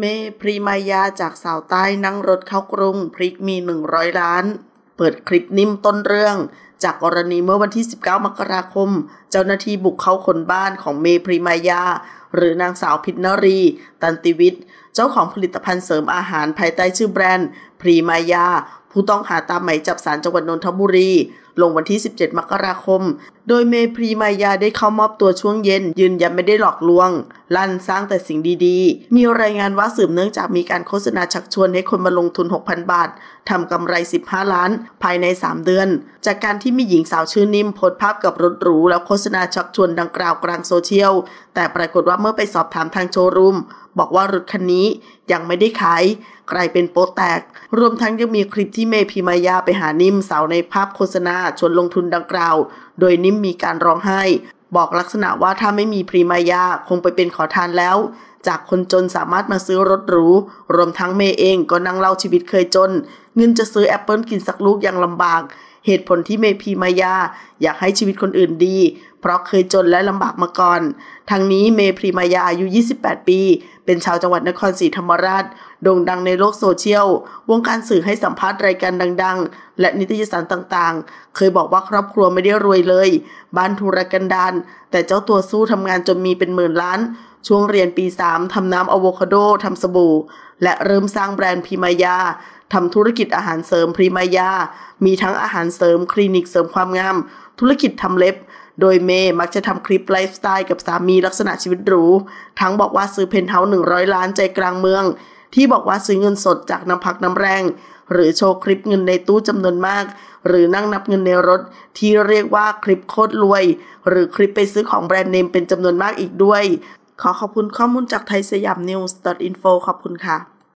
เมพรีมายาจากสาวใต้นั่งรถเข้ากรุง พริกมี 100 ล้าน เปิดคลิปนิ่มต้นเรื่อง จากกรณีเมื่อวันที่ 19 มกราคม เจ้าหน้าที่บุกเข้าคนบ้านของเมพรีมายาหรือนางสาวพิทนรี ตันติวิทย์เจ้าของผลิตภัณฑ์เสริมอาหารภายใใต้ชื่อแบรนด์ พรีมายา ผู้ต้องหาตามหมายจับสารจังหวัดนนทบุรีลงวันที่ 17 มกราคม โดยเมพรีมายาได้เข้ามอบตัวช่วงเย็น ยืนยันไม่ได้หลอกลวง ลั่นสร้างแต่สิ่งดีๆ มีรายงานว่าสืบเนื่องจากมีการโฆษณาชักชวนให้คนมาลงทุน 6,000 บาท ทำกำไร 15 ล้าน ภายใน 3 เดือน จากการที่มีหญิงสาวชื่อนิ่มโพสภาพกับรถหรู แล้วโฆษณาชักชวนดังกล่าวกลางโซเชียล แต่ปรากฏว่าเมื่อไปสอบถามทางโชว์รูมบอกว่ารถคันนี้ยังไม่ได้ขายกลายเป็นโป๊แตก รวมทั้งยังมีคลิปที่เมพิมายาไปหานิ่มสาวในภาพโฆษณาชวนลงทุนดังกล่าว โดยนิ่มมีการร้องไห้ บอกลักษณะว่าถ้าไม่มีพรีมายาคงไปเป็นขอทานแล้ว จากคนจนสามารถมาซื้อรถหรู รวมทั้งเมเองก็นั่งเล่าชีวิตเคยจน เงินจะซื้อแอปเปิลกินสักลูกยังลำบากเหตุผลที่เมพีมายาอยากให้ชีวิตคนอื่นดี เพราะเคยจนและลำบากมาก่อน ทางนี้เมพีมายาอายุ 28 ปี เป็นชาวจังหวัดนครศรีธรรมราช โด่งดังในโลกโซเชียล วงการสื่อให้สัมภาษณ์รายการดังๆ และนิตยสารต่างๆ เคยบอกว่าครอบครัวไม่ได้รวยเลย บ้านทุรกันดาร แต่เจ้าตัวสู้ทำงานจนมีเป็นหมื่นล้าน ช่วงเรียนปี3ทำน้ำอะโวคาโดทำสบู่ และเริ่มสร้างแบรนด์พิมายาทำธุรกิจอาหารเสริมพรีมายา มีทั้งอาหารเสริมคลินิกเสริมความงาม ธุรกิจทำเล็บ โดยเมย์มักจะทำคลิปไลฟ์สไตล์กับสามีลักษณะชีวิตหรู ทั้งบอกว่าซื้อเพนท์เฮาส์หนึ่งร้อยล้านใจกลางเมือง ที่บอกว่าซื้อเงินสดจากน้ำพักน้ำแรง หรือโชว์คลิปเงินในตู้จำนวนมาก หรือนั่งนับเงินในรถ ที่เรียกว่าคลิปโคตรรวย หรือคลิปไปซื้อของแบรนด์เนมเป็นจำนวนมากอีกด้วยขอขอบคุณข้อมูลจากไทยสยามนิวส์ .info ขอบคุณค่ะ